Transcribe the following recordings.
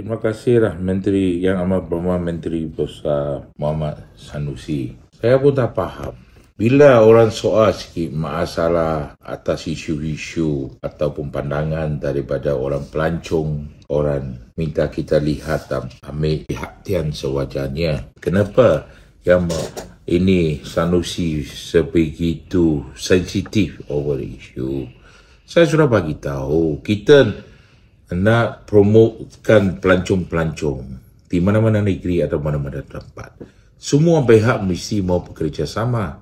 Terima kasihlah Menteri Yang Amat Berhormat Menteri Besar Muhammad Sanusi. Saya pun tak faham. Bila orang soal sikit masalah atas isu-isu ataupun pandangan daripada orang pelancong, orang minta kita lihat dan ambil perhatian sewajarnya. Kenapa yang ini sanusi sebegitu sensitif over isu? Saya sudah bagi tahu kita nak promotekan pelancong-pelancong di mana-mana negeri atau mana-mana tempat. Semua pihak mesti mau bekerjasama.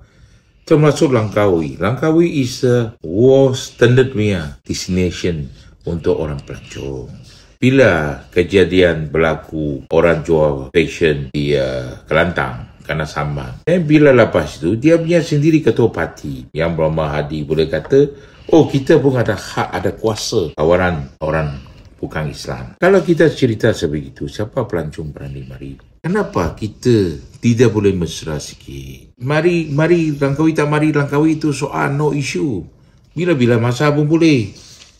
Termasuk Langkawi. Langkawi is a world standard punya destination untuk orang pelancong. Bila kejadian berlaku orang jual fashion di uh, Kelantang, kerana sama. Dan eh, bila lepas itu, dia punya sendiri ketua parti yang Brahma Hadi boleh kata, oh kita pun ada hak, ada kuasa tawaran orang bukan Islam. Kalau kita cerita sebegitu, siapa pelancong berani mari? Kenapa kita tidak boleh mesra sikit? Mari, mari, Langkawi tak mari, Langkawi itu soal no issue. Bila-bila masa pun boleh.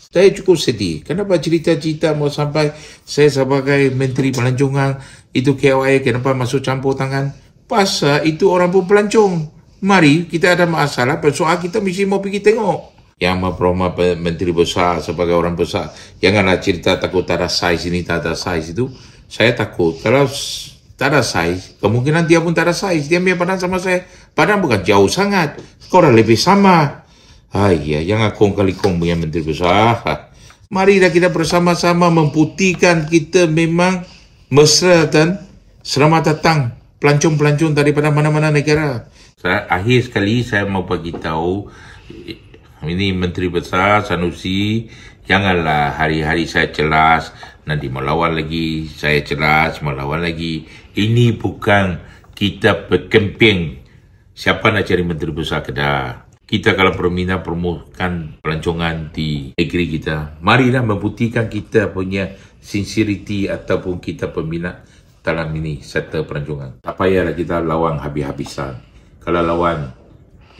Saya cukup sedih. Kenapa cerita-cerita mau sampai saya sebagai Menteri Pelancongan itu KOI kenapa masuk campur tangan? Pasal itu orang pun pelancong. Mari kita ada masalah, persoalan kita mesti mau pergi tengok yang memperoma menteri besar sebagai orang besar. yang Janganlah cerita takut tak ada saiz ini, tak ada saiz itu. Saya takut. Kalau tak ada saiz, kemungkinan dia pun tak ada saiz. Dia punya badan sama saya. Badan bukan jauh sangat. Korang lebih sama. Ayah, yang kong kali kong punya menteri besar. Ha. Mari kita bersama-sama memputihkan kita memang mesra dan selamat datang pelancong-pelancong daripada mana-mana negara. Akhir sekali saya mau bagi tahu ini Menteri Besar Sanusi, janganlah hari-hari saya jelas, nanti melawan lagi, saya jelas, melawan lagi. Ini bukan kita berkemping. Siapa nak cari Menteri Besar Kedah? Kita kalau permina permohonkan pelancongan di negeri kita, marilah membuktikan kita punya sincerity ataupun kita peminat dalam ini settle pelancongan. Tak payahlah kita lawan habis-habisan. Kalau lawan,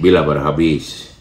bila berhabis?